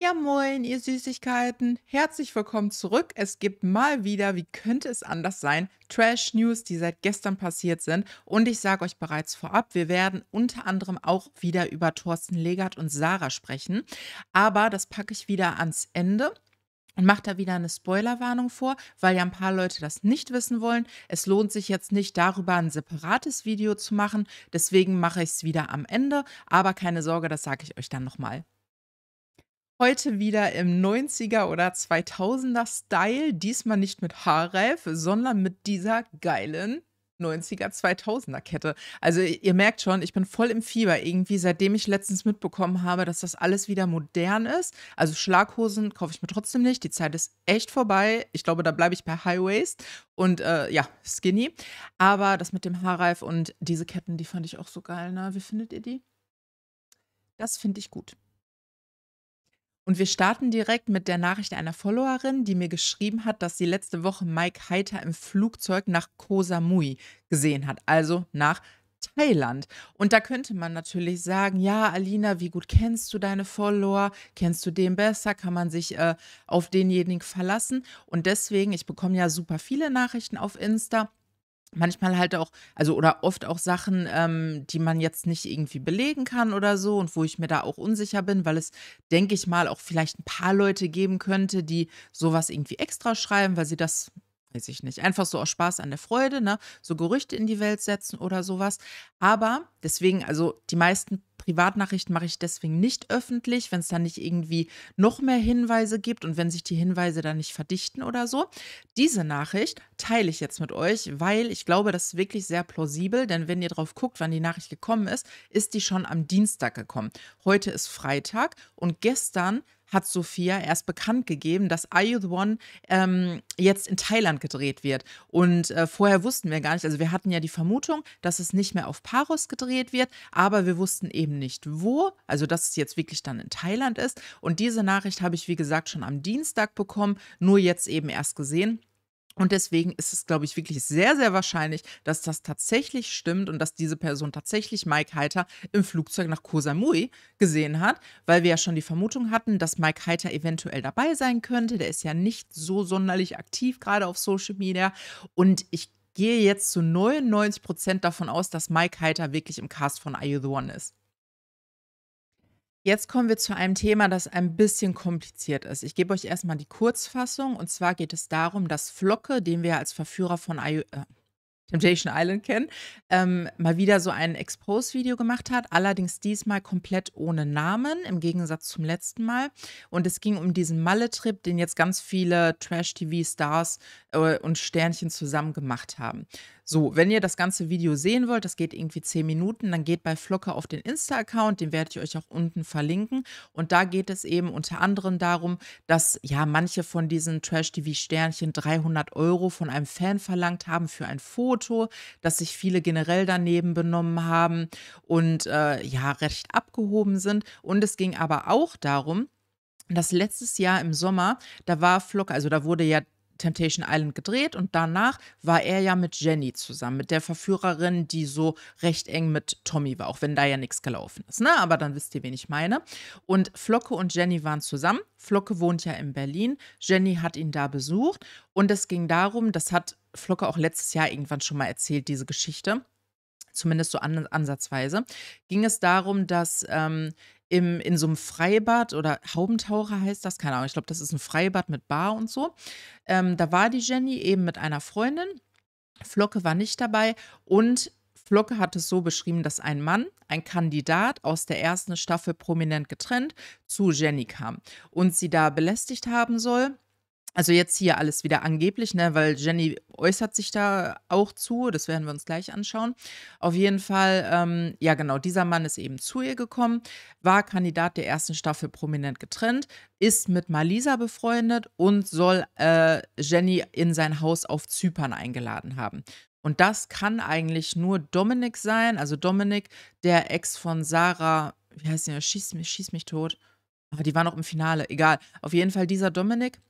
Ja, moin, ihr Süßigkeiten. Herzlich willkommen zurück. Es gibt mal wieder, wie könnte es anders sein, Trash News, die seit gestern passiert sind. Und ich sage euch bereits vorab, wir werden unter anderem auch wieder über Thorsten Legert und Sarah sprechen. Aber das packe ich wieder ans Ende und mache da wieder eine Spoilerwarnung vor, weil ja ein paar Leute das nicht wissen wollen. Es lohnt sich jetzt nicht, darüber ein separates Video zu machen. Deswegen mache ich es wieder am Ende. Aber keine Sorge, das sage ich euch dann nochmal. Heute wieder im 90er oder 2000er Style, diesmal nicht mit Haarreif, sondern mit dieser geilen 90er 2000er Kette. Also ihr merkt schon, ich bin voll im Fieber irgendwie, seitdem ich letztens mitbekommen habe, dass das alles wieder modern ist. Also Schlaghosen kaufe ich mir trotzdem nicht, die Zeit ist echt vorbei. Ich glaube, da bleibe ich bei High und äh, ja, Skinny, aber das mit dem Haarreif und diese Ketten, die fand ich auch so geil, ne? Wie findet ihr die? Das finde ich gut. Und wir starten direkt mit der Nachricht einer Followerin, die mir geschrieben hat, dass sie letzte Woche Mike Heiter im Flugzeug nach Koh Samui gesehen hat, also nach Thailand. Und da könnte man natürlich sagen, ja, Alina, wie gut kennst du deine Follower? Kennst du den besser? Kann man sich äh, auf denjenigen verlassen? Und deswegen, ich bekomme ja super viele Nachrichten auf Insta manchmal halt auch, also oder oft auch Sachen, ähm, die man jetzt nicht irgendwie belegen kann oder so und wo ich mir da auch unsicher bin, weil es, denke ich mal, auch vielleicht ein paar Leute geben könnte, die sowas irgendwie extra schreiben, weil sie das weiß ich nicht, einfach so aus Spaß an der Freude, ne, so Gerüchte in die Welt setzen oder sowas. Aber deswegen, also die meisten Privatnachrichten mache ich deswegen nicht öffentlich, wenn es dann nicht irgendwie noch mehr Hinweise gibt und wenn sich die Hinweise dann nicht verdichten oder so. Diese Nachricht teile ich jetzt mit euch, weil ich glaube, das ist wirklich sehr plausibel, denn wenn ihr drauf guckt, wann die Nachricht gekommen ist, ist die schon am Dienstag gekommen. Heute ist Freitag und gestern hat Sophia erst bekannt gegeben, dass Are You the One ähm, jetzt in Thailand gedreht wird. Und äh, vorher wussten wir gar nicht, also wir hatten ja die Vermutung, dass es nicht mehr auf Paros gedreht wird, aber wir wussten eben nicht wo, also dass es jetzt wirklich dann in Thailand ist. Und diese Nachricht habe ich, wie gesagt, schon am Dienstag bekommen, nur jetzt eben erst gesehen. Und deswegen ist es, glaube ich, wirklich sehr, sehr wahrscheinlich, dass das tatsächlich stimmt und dass diese Person tatsächlich Mike Heiter im Flugzeug nach Koh Samui gesehen hat, weil wir ja schon die Vermutung hatten, dass Mike Heiter eventuell dabei sein könnte. Der ist ja nicht so sonderlich aktiv, gerade auf Social Media. Und ich gehe jetzt zu 99 Prozent davon aus, dass Mike Heiter wirklich im Cast von Are You the One ist. Jetzt kommen wir zu einem Thema, das ein bisschen kompliziert ist. Ich gebe euch erstmal die Kurzfassung. Und zwar geht es darum, dass Flocke, den wir als Verführer von I äh, Temptation Island kennen, ähm, mal wieder so ein Expose-Video gemacht hat. Allerdings diesmal komplett ohne Namen, im Gegensatz zum letzten Mal. Und es ging um diesen Malle-Trip, den jetzt ganz viele Trash-TV-Stars äh, und Sternchen zusammen gemacht haben. So, wenn ihr das ganze Video sehen wollt, das geht irgendwie 10 Minuten, dann geht bei Flocke auf den Insta-Account, den werde ich euch auch unten verlinken. Und da geht es eben unter anderem darum, dass ja manche von diesen Trash-TV-Sternchen 300 Euro von einem Fan verlangt haben für ein Foto, dass sich viele generell daneben benommen haben und äh, ja recht abgehoben sind. Und es ging aber auch darum, dass letztes Jahr im Sommer, da war Flock, also da wurde ja Temptation Island gedreht und danach war er ja mit Jenny zusammen, mit der Verführerin, die so recht eng mit Tommy war, auch wenn da ja nichts gelaufen ist. Ne? Aber dann wisst ihr, wen ich meine. Und Flocke und Jenny waren zusammen. Flocke wohnt ja in Berlin. Jenny hat ihn da besucht und es ging darum, das hat Flocke auch letztes Jahr irgendwann schon mal erzählt, diese Geschichte zumindest so an, ansatzweise, ging es darum, dass ähm, im, in so einem Freibad oder Haubentaucher heißt das, keine Ahnung, ich glaube, das ist ein Freibad mit Bar und so. Ähm, da war die Jenny eben mit einer Freundin. Flocke war nicht dabei und Flocke hat es so beschrieben, dass ein Mann, ein Kandidat aus der ersten Staffel prominent getrennt, zu Jenny kam und sie da belästigt haben soll also jetzt hier alles wieder angeblich, ne, weil Jenny äußert sich da auch zu, das werden wir uns gleich anschauen. Auf jeden Fall, ähm, ja genau, dieser Mann ist eben zu ihr gekommen, war Kandidat der ersten Staffel prominent getrennt, ist mit Malisa befreundet und soll äh, Jenny in sein Haus auf Zypern eingeladen haben. Und das kann eigentlich nur Dominik sein, also Dominik, der Ex von Sarah, wie heißt sie, schieß mich, schieß mich tot. Aber die war noch im Finale, egal. Auf jeden Fall dieser Dominik,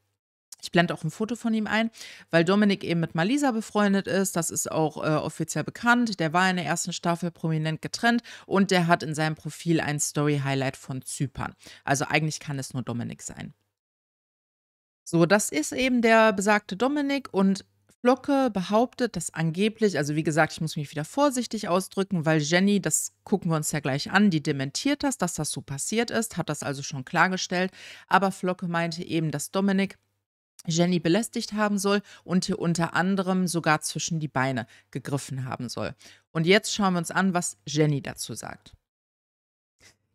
ich blende auch ein Foto von ihm ein, weil Dominik eben mit Malisa befreundet ist. Das ist auch äh, offiziell bekannt. Der war in der ersten Staffel prominent getrennt und der hat in seinem Profil ein Story-Highlight von Zypern. Also eigentlich kann es nur Dominik sein. So, das ist eben der besagte Dominik und Flocke behauptet, dass angeblich, also wie gesagt, ich muss mich wieder vorsichtig ausdrücken, weil Jenny, das gucken wir uns ja gleich an, die dementiert das, dass das so passiert ist, hat das also schon klargestellt. Aber Flocke meinte eben, dass Dominik Jenny belästigt haben soll und unter anderem sogar zwischen die Beine gegriffen haben soll. Und jetzt schauen wir uns an, was Jenny dazu sagt.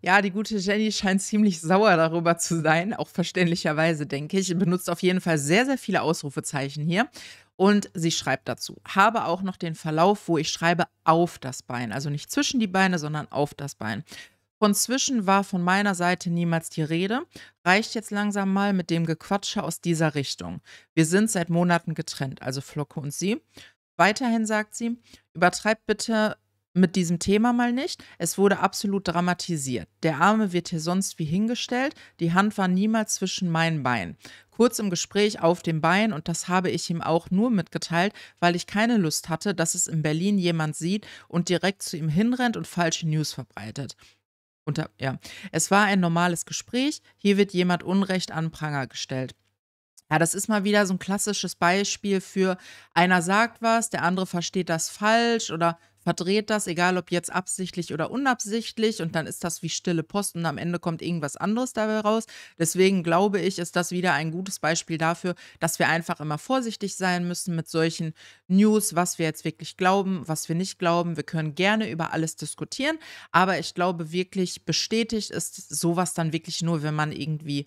Ja, die gute Jenny scheint ziemlich sauer darüber zu sein, auch verständlicherweise, denke ich. Benutzt auf jeden Fall sehr, sehr viele Ausrufezeichen hier. Und sie schreibt dazu, habe auch noch den Verlauf, wo ich schreibe auf das Bein. Also nicht zwischen die Beine, sondern auf das Bein. Von Zwischen war von meiner Seite niemals die Rede, reicht jetzt langsam mal mit dem Gequatsche aus dieser Richtung. Wir sind seit Monaten getrennt, also Flocke und sie. Weiterhin sagt sie, übertreibt bitte mit diesem Thema mal nicht, es wurde absolut dramatisiert. Der Arme wird hier sonst wie hingestellt, die Hand war niemals zwischen meinen Beinen. Kurz im Gespräch auf dem Bein und das habe ich ihm auch nur mitgeteilt, weil ich keine Lust hatte, dass es in Berlin jemand sieht und direkt zu ihm hinrennt und falsche News verbreitet. Unter, ja. Es war ein normales Gespräch. Hier wird jemand Unrecht an Pranger gestellt. Ja, das ist mal wieder so ein klassisches Beispiel für einer sagt was, der andere versteht das falsch oder verdreht das, egal ob jetzt absichtlich oder unabsichtlich, und dann ist das wie stille Post und am Ende kommt irgendwas anderes dabei raus. Deswegen glaube ich, ist das wieder ein gutes Beispiel dafür, dass wir einfach immer vorsichtig sein müssen mit solchen News, was wir jetzt wirklich glauben, was wir nicht glauben. Wir können gerne über alles diskutieren, aber ich glaube wirklich, bestätigt ist sowas dann wirklich nur, wenn man irgendwie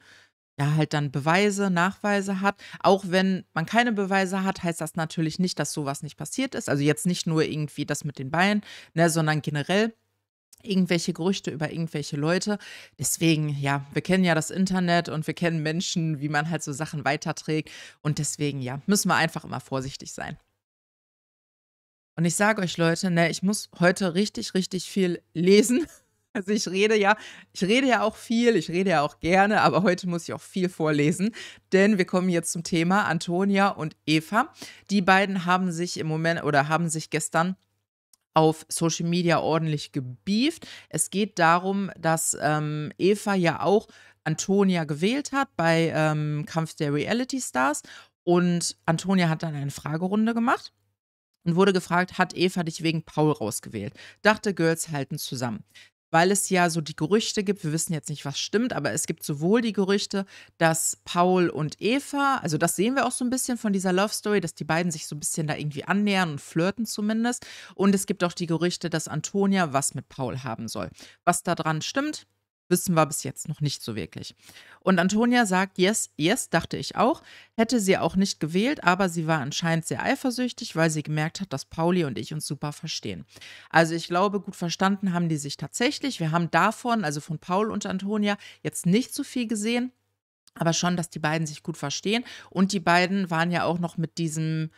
ja, halt dann Beweise, Nachweise hat. Auch wenn man keine Beweise hat, heißt das natürlich nicht, dass sowas nicht passiert ist. Also jetzt nicht nur irgendwie das mit den Beinen, ne, sondern generell irgendwelche Gerüchte über irgendwelche Leute. Deswegen, ja, wir kennen ja das Internet und wir kennen Menschen, wie man halt so Sachen weiterträgt. Und deswegen, ja, müssen wir einfach immer vorsichtig sein. Und ich sage euch, Leute, ne, ich muss heute richtig, richtig viel lesen. Also ich rede ja, ich rede ja auch viel, ich rede ja auch gerne, aber heute muss ich auch viel vorlesen, denn wir kommen jetzt zum Thema Antonia und Eva. Die beiden haben sich im Moment oder haben sich gestern auf Social Media ordentlich gebieft. Es geht darum, dass ähm, Eva ja auch Antonia gewählt hat bei ähm, Kampf der Reality Stars und Antonia hat dann eine Fragerunde gemacht und wurde gefragt, hat Eva dich wegen Paul rausgewählt? Dachte, Girls halten zusammen weil es ja so die Gerüchte gibt, wir wissen jetzt nicht, was stimmt, aber es gibt sowohl die Gerüchte, dass Paul und Eva, also das sehen wir auch so ein bisschen von dieser Love Story, dass die beiden sich so ein bisschen da irgendwie annähern und flirten zumindest. Und es gibt auch die Gerüchte, dass Antonia was mit Paul haben soll. Was da dran stimmt, Wissen wir bis jetzt noch nicht so wirklich. Und Antonia sagt, yes, yes, dachte ich auch, hätte sie auch nicht gewählt, aber sie war anscheinend sehr eifersüchtig, weil sie gemerkt hat, dass Pauli und ich uns super verstehen. Also ich glaube, gut verstanden haben die sich tatsächlich. Wir haben davon, also von Paul und Antonia, jetzt nicht so viel gesehen, aber schon, dass die beiden sich gut verstehen. Und die beiden waren ja auch noch mit diesem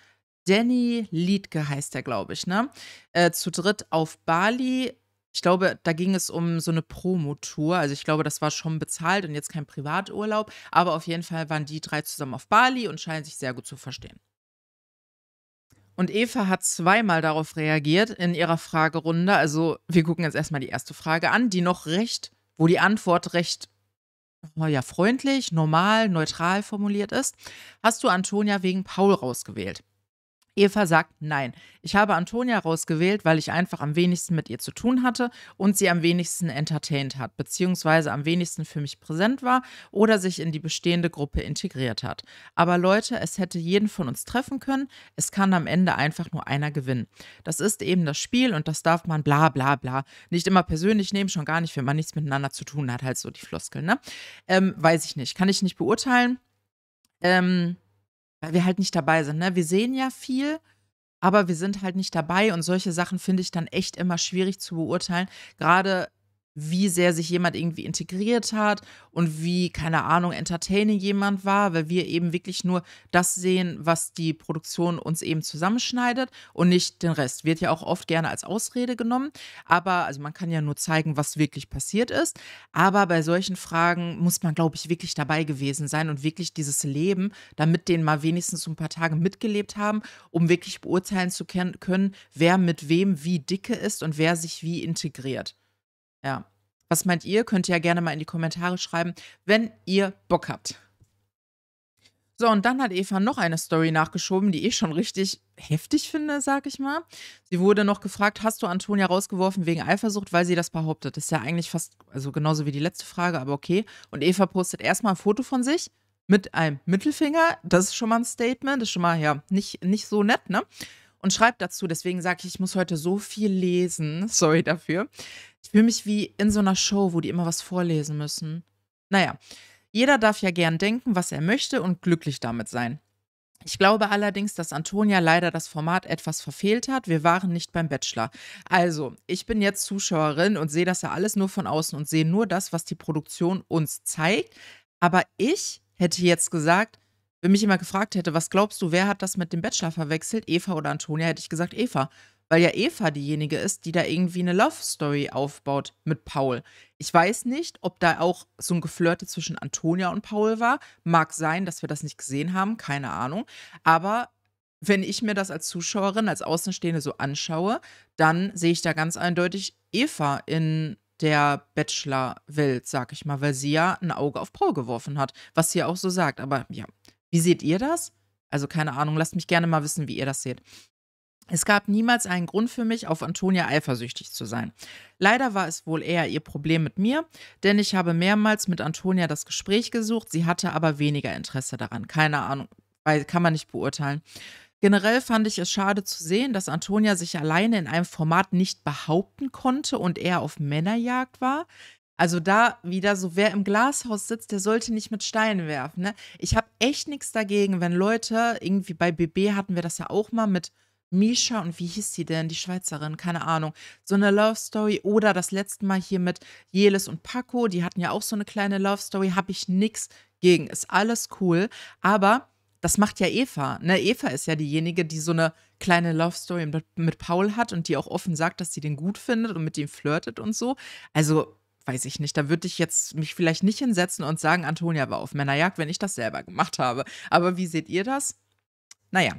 Danny Liedke heißt er, glaube ich, ne? Äh, zu dritt auf Bali ich glaube, da ging es um so eine Promotour. Also ich glaube, das war schon bezahlt und jetzt kein Privaturlaub. Aber auf jeden Fall waren die drei zusammen auf Bali und scheinen sich sehr gut zu verstehen. Und Eva hat zweimal darauf reagiert in ihrer Fragerunde. Also wir gucken jetzt erstmal die erste Frage an, die noch recht, wo die Antwort recht oh ja, freundlich, normal, neutral formuliert ist. Hast du Antonia wegen Paul rausgewählt? Eva sagt nein. Ich habe Antonia rausgewählt, weil ich einfach am wenigsten mit ihr zu tun hatte und sie am wenigsten entertained hat, beziehungsweise am wenigsten für mich präsent war oder sich in die bestehende Gruppe integriert hat. Aber Leute, es hätte jeden von uns treffen können. Es kann am Ende einfach nur einer gewinnen. Das ist eben das Spiel und das darf man bla bla bla nicht immer persönlich nehmen, schon gar nicht, wenn man nichts miteinander zu tun hat, halt so die Floskeln, ne? Ähm, weiß ich nicht, kann ich nicht beurteilen. Ähm, weil wir halt nicht dabei sind. Ne? Wir sehen ja viel, aber wir sind halt nicht dabei und solche Sachen finde ich dann echt immer schwierig zu beurteilen. Gerade wie sehr sich jemand irgendwie integriert hat und wie, keine Ahnung, entertaining jemand war, weil wir eben wirklich nur das sehen, was die Produktion uns eben zusammenschneidet und nicht den Rest. Wird ja auch oft gerne als Ausrede genommen, aber also man kann ja nur zeigen, was wirklich passiert ist. Aber bei solchen Fragen muss man, glaube ich, wirklich dabei gewesen sein und wirklich dieses Leben, damit denen mal wenigstens ein paar Tage mitgelebt haben, um wirklich beurteilen zu können, wer mit wem wie dicke ist und wer sich wie integriert. Ja. Was meint ihr? Könnt ihr ja gerne mal in die Kommentare schreiben, wenn ihr Bock habt. So, und dann hat Eva noch eine Story nachgeschoben, die ich schon richtig heftig finde, sag ich mal. Sie wurde noch gefragt, hast du Antonia rausgeworfen wegen Eifersucht, weil sie das behauptet? Das ist ja eigentlich fast, also genauso wie die letzte Frage, aber okay. Und Eva postet erstmal ein Foto von sich mit einem Mittelfinger. Das ist schon mal ein Statement, das ist schon mal ja nicht, nicht so nett, ne? und schreibt dazu, deswegen sage ich, ich muss heute so viel lesen, sorry dafür. Ich fühle mich wie in so einer Show, wo die immer was vorlesen müssen. Naja, jeder darf ja gern denken, was er möchte und glücklich damit sein. Ich glaube allerdings, dass Antonia leider das Format etwas verfehlt hat. Wir waren nicht beim Bachelor. Also, ich bin jetzt Zuschauerin und sehe das ja alles nur von außen und sehe nur das, was die Produktion uns zeigt. Aber ich hätte jetzt gesagt, wenn mich jemand gefragt hätte, was glaubst du, wer hat das mit dem Bachelor verwechselt, Eva oder Antonia, hätte ich gesagt Eva. Weil ja Eva diejenige ist, die da irgendwie eine Love Story aufbaut mit Paul. Ich weiß nicht, ob da auch so ein Geflirte zwischen Antonia und Paul war. Mag sein, dass wir das nicht gesehen haben, keine Ahnung. Aber wenn ich mir das als Zuschauerin, als Außenstehende so anschaue, dann sehe ich da ganz eindeutig Eva in der Bachelor-Welt, sag ich mal, weil sie ja ein Auge auf Paul geworfen hat, was sie ja auch so sagt. Aber ja, wie seht ihr das? Also keine Ahnung, lasst mich gerne mal wissen, wie ihr das seht. Es gab niemals einen Grund für mich, auf Antonia eifersüchtig zu sein. Leider war es wohl eher ihr Problem mit mir, denn ich habe mehrmals mit Antonia das Gespräch gesucht, sie hatte aber weniger Interesse daran. Keine Ahnung, weil kann man nicht beurteilen. Generell fand ich es schade zu sehen, dass Antonia sich alleine in einem Format nicht behaupten konnte und eher auf Männerjagd war. Also da wieder so, wer im Glashaus sitzt, der sollte nicht mit Steinen werfen. Ne? Ich habe echt nichts dagegen, wenn Leute, irgendwie bei BB hatten wir das ja auch mal mit Misha und wie hieß sie denn, die Schweizerin, keine Ahnung, so eine Love Story oder das letzte Mal hier mit Jelis und Paco, die hatten ja auch so eine kleine Love Story, habe ich nichts gegen, ist alles cool, aber das macht ja Eva. Ne? Eva ist ja diejenige, die so eine kleine Love Story mit, mit Paul hat und die auch offen sagt, dass sie den gut findet und mit ihm flirtet und so. Also weiß ich nicht, da würde ich jetzt mich vielleicht nicht hinsetzen und sagen, Antonia war auf Männerjagd, wenn ich das selber gemacht habe. Aber wie seht ihr das? Naja,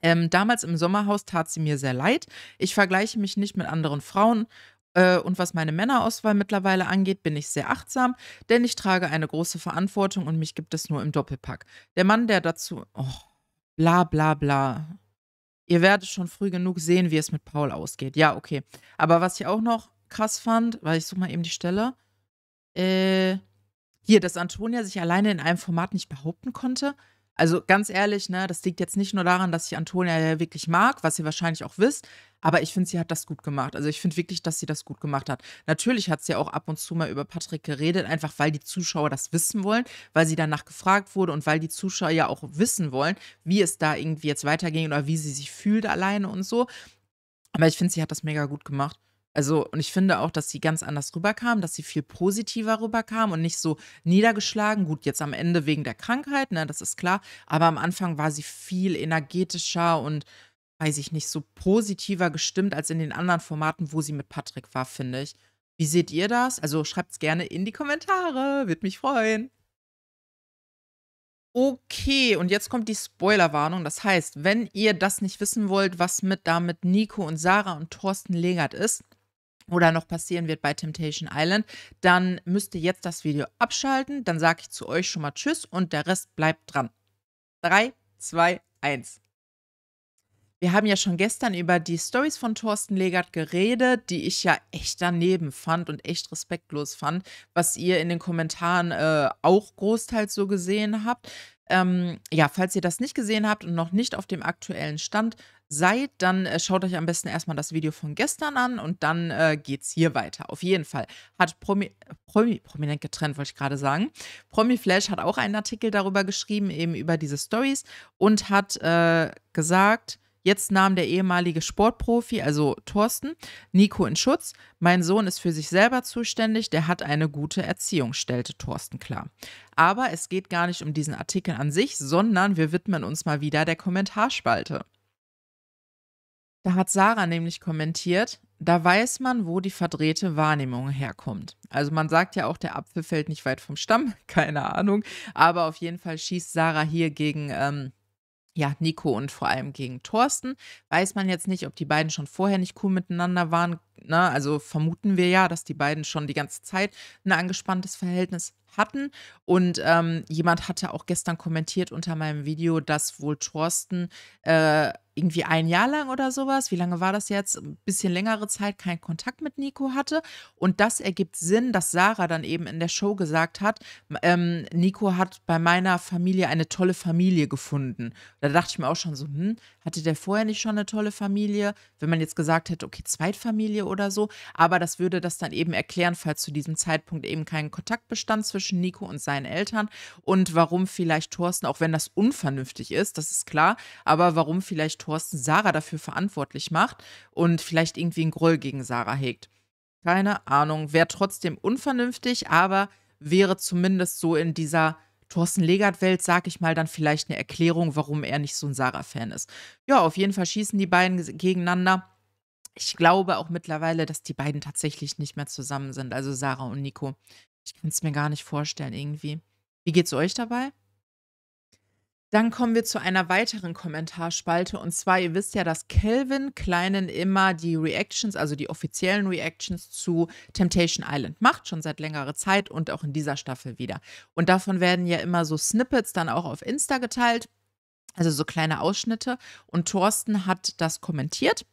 ähm, damals im Sommerhaus tat sie mir sehr leid. Ich vergleiche mich nicht mit anderen Frauen. Äh, und was meine Männerauswahl mittlerweile angeht, bin ich sehr achtsam, denn ich trage eine große Verantwortung und mich gibt es nur im Doppelpack. Der Mann, der dazu. Oh, bla bla bla. Ihr werdet schon früh genug sehen, wie es mit Paul ausgeht. Ja, okay. Aber was ich auch noch krass fand, weil ich suche mal eben die Stelle. Äh, hier, dass Antonia sich alleine in einem Format nicht behaupten konnte. Also ganz ehrlich, ne, das liegt jetzt nicht nur daran, dass ich Antonia ja wirklich mag, was ihr wahrscheinlich auch wisst, aber ich finde, sie hat das gut gemacht. Also ich finde wirklich, dass sie das gut gemacht hat. Natürlich hat sie ja auch ab und zu mal über Patrick geredet, einfach weil die Zuschauer das wissen wollen, weil sie danach gefragt wurde und weil die Zuschauer ja auch wissen wollen, wie es da irgendwie jetzt weiterging oder wie sie sich fühlt alleine und so. Aber ich finde, sie hat das mega gut gemacht. Also, und ich finde auch, dass sie ganz anders rüberkam, dass sie viel positiver rüberkam und nicht so niedergeschlagen. Gut, jetzt am Ende wegen der Krankheit, ne, das ist klar. Aber am Anfang war sie viel energetischer und, weiß ich nicht, so positiver gestimmt als in den anderen Formaten, wo sie mit Patrick war, finde ich. Wie seht ihr das? Also schreibt es gerne in die Kommentare, würde mich freuen. Okay, und jetzt kommt die Spoilerwarnung. Das heißt, wenn ihr das nicht wissen wollt, was mit da mit Nico und Sarah und Thorsten Legert ist, oder noch passieren wird bei Temptation Island, dann müsst ihr jetzt das Video abschalten. Dann sage ich zu euch schon mal Tschüss und der Rest bleibt dran. 3, 2, 1. Wir haben ja schon gestern über die Stories von Thorsten Legert geredet, die ich ja echt daneben fand und echt respektlos fand, was ihr in den Kommentaren äh, auch großteils so gesehen habt. Ähm, ja, falls ihr das nicht gesehen habt und noch nicht auf dem aktuellen Stand seid, dann äh, schaut euch am besten erstmal das Video von gestern an und dann äh, geht's hier weiter. Auf jeden Fall hat Promi, Promi prominent getrennt, wollte ich gerade sagen. Promi Flash hat auch einen Artikel darüber geschrieben, eben über diese Stories und hat äh, gesagt, Jetzt nahm der ehemalige Sportprofi, also Thorsten, Nico in Schutz. Mein Sohn ist für sich selber zuständig, der hat eine gute Erziehung, stellte Thorsten klar. Aber es geht gar nicht um diesen Artikel an sich, sondern wir widmen uns mal wieder der Kommentarspalte. Da hat Sarah nämlich kommentiert, da weiß man, wo die verdrehte Wahrnehmung herkommt. Also man sagt ja auch, der Apfel fällt nicht weit vom Stamm, keine Ahnung. Aber auf jeden Fall schießt Sarah hier gegen ähm, ja, Nico und vor allem gegen Thorsten. Weiß man jetzt nicht, ob die beiden schon vorher nicht cool miteinander waren, ne, also vermuten wir ja, dass die beiden schon die ganze Zeit ein angespanntes Verhältnis hatten. Und ähm, jemand hatte auch gestern kommentiert unter meinem Video, dass wohl Thorsten äh, irgendwie ein Jahr lang oder sowas, wie lange war das jetzt, ein bisschen längere Zeit keinen Kontakt mit Nico hatte. Und das ergibt Sinn, dass Sarah dann eben in der Show gesagt hat, ähm, Nico hat bei meiner Familie eine tolle Familie gefunden. Da dachte ich mir auch schon so, hm, hatte der vorher nicht schon eine tolle Familie? Wenn man jetzt gesagt hätte, okay, Zweitfamilie oder so. Aber das würde das dann eben erklären, falls zu diesem Zeitpunkt eben kein Kontakt bestand zwischen Nico und seinen Eltern und warum vielleicht Thorsten, auch wenn das unvernünftig ist, das ist klar, aber warum vielleicht Thorsten Sarah dafür verantwortlich macht und vielleicht irgendwie einen Groll gegen Sarah hegt. Keine Ahnung, wäre trotzdem unvernünftig, aber wäre zumindest so in dieser Thorsten Legert-Welt, sag ich mal, dann vielleicht eine Erklärung, warum er nicht so ein Sarah-Fan ist. Ja, auf jeden Fall schießen die beiden gegeneinander ich glaube auch mittlerweile, dass die beiden tatsächlich nicht mehr zusammen sind, also Sarah und Nico. Ich kann es mir gar nicht vorstellen irgendwie. Wie geht's euch dabei? Dann kommen wir zu einer weiteren Kommentarspalte. Und zwar, ihr wisst ja, dass Kelvin Kleinen immer die Reactions, also die offiziellen Reactions zu Temptation Island macht, schon seit längerer Zeit und auch in dieser Staffel wieder. Und davon werden ja immer so Snippets dann auch auf Insta geteilt. Also so kleine Ausschnitte. Und Thorsten hat das kommentiert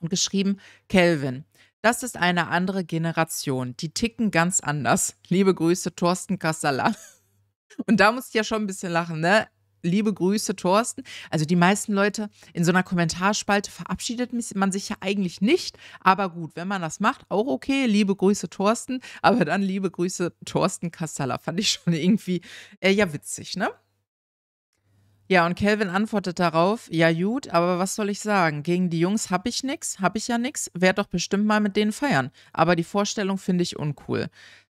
und geschrieben Kelvin. Das ist eine andere Generation. Die ticken ganz anders. Liebe Grüße, Thorsten Kassala. Und da musste ich ja schon ein bisschen lachen, ne? Liebe Grüße, Thorsten. Also die meisten Leute in so einer Kommentarspalte verabschiedet man sich ja eigentlich nicht. Aber gut, wenn man das macht, auch okay. Liebe Grüße, Thorsten. Aber dann liebe Grüße, Thorsten Kassala. Fand ich schon irgendwie, äh, ja, witzig, ne? Ja, und Calvin antwortet darauf, ja gut, aber was soll ich sagen? Gegen die Jungs hab ich nix, hab ich ja nix, werd doch bestimmt mal mit denen feiern. Aber die Vorstellung finde ich uncool.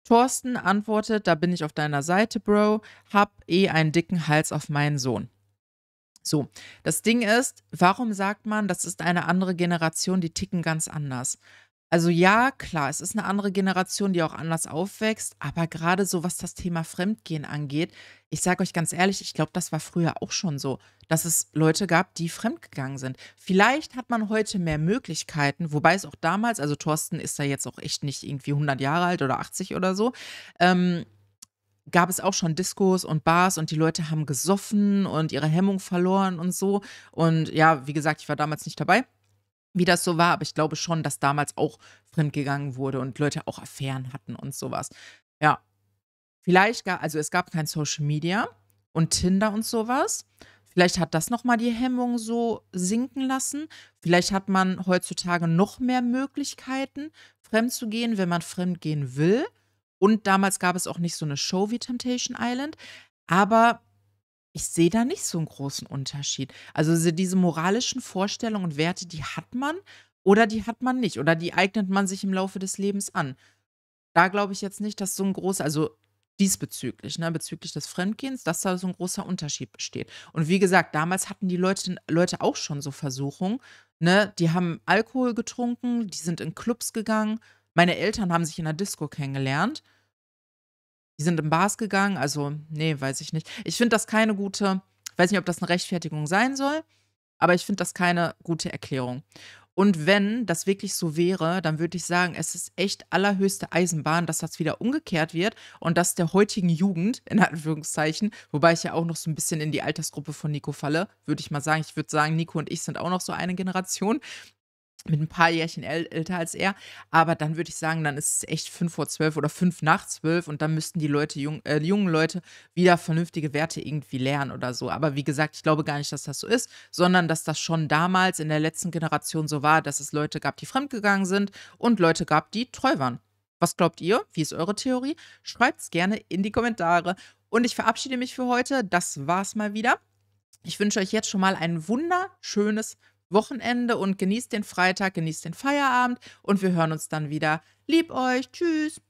Thorsten antwortet, da bin ich auf deiner Seite, Bro, hab eh einen dicken Hals auf meinen Sohn. So, das Ding ist, warum sagt man, das ist eine andere Generation, die ticken ganz anders? Also ja, klar, es ist eine andere Generation, die auch anders aufwächst, aber gerade so, was das Thema Fremdgehen angeht, ich sage euch ganz ehrlich, ich glaube, das war früher auch schon so, dass es Leute gab, die fremdgegangen sind. Vielleicht hat man heute mehr Möglichkeiten, wobei es auch damals, also Thorsten ist da jetzt auch echt nicht irgendwie 100 Jahre alt oder 80 oder so, ähm, gab es auch schon Diskos und Bars und die Leute haben gesoffen und ihre Hemmung verloren und so. Und ja, wie gesagt, ich war damals nicht dabei wie das so war, aber ich glaube schon, dass damals auch fremdgegangen wurde und Leute auch Affären hatten und sowas. Ja. Vielleicht, gar, also es gab kein Social Media und Tinder und sowas. Vielleicht hat das nochmal die Hemmung so sinken lassen. Vielleicht hat man heutzutage noch mehr Möglichkeiten, fremd zu gehen, wenn man fremd gehen will. Und damals gab es auch nicht so eine Show wie Temptation Island. Aber ich sehe da nicht so einen großen Unterschied. Also diese moralischen Vorstellungen und Werte, die hat man oder die hat man nicht oder die eignet man sich im Laufe des Lebens an. Da glaube ich jetzt nicht, dass so ein großer, also diesbezüglich, ne, bezüglich des Fremdgehens, dass da so ein großer Unterschied besteht. Und wie gesagt, damals hatten die Leute, Leute auch schon so Versuchungen, ne, die haben Alkohol getrunken, die sind in Clubs gegangen, meine Eltern haben sich in der Disco kennengelernt die sind in Bars gegangen, also nee, weiß ich nicht. Ich finde das keine gute, weiß nicht, ob das eine Rechtfertigung sein soll, aber ich finde das keine gute Erklärung. Und wenn das wirklich so wäre, dann würde ich sagen, es ist echt allerhöchste Eisenbahn, dass das wieder umgekehrt wird und dass der heutigen Jugend, in Anführungszeichen, wobei ich ja auch noch so ein bisschen in die Altersgruppe von Nico falle, würde ich mal sagen, ich würde sagen, Nico und ich sind auch noch so eine Generation, mit ein paar Jährchen älter als er. Aber dann würde ich sagen, dann ist es echt fünf vor zwölf oder fünf nach zwölf und dann müssten die Leute, jung, äh, jungen Leute wieder vernünftige Werte irgendwie lernen oder so. Aber wie gesagt, ich glaube gar nicht, dass das so ist, sondern dass das schon damals in der letzten Generation so war, dass es Leute gab, die fremdgegangen sind und Leute gab, die treu waren. Was glaubt ihr? Wie ist eure Theorie? Schreibt es gerne in die Kommentare. Und ich verabschiede mich für heute. Das war's mal wieder. Ich wünsche euch jetzt schon mal ein wunderschönes Wochenende und genießt den Freitag, genießt den Feierabend und wir hören uns dann wieder. Lieb euch, tschüss.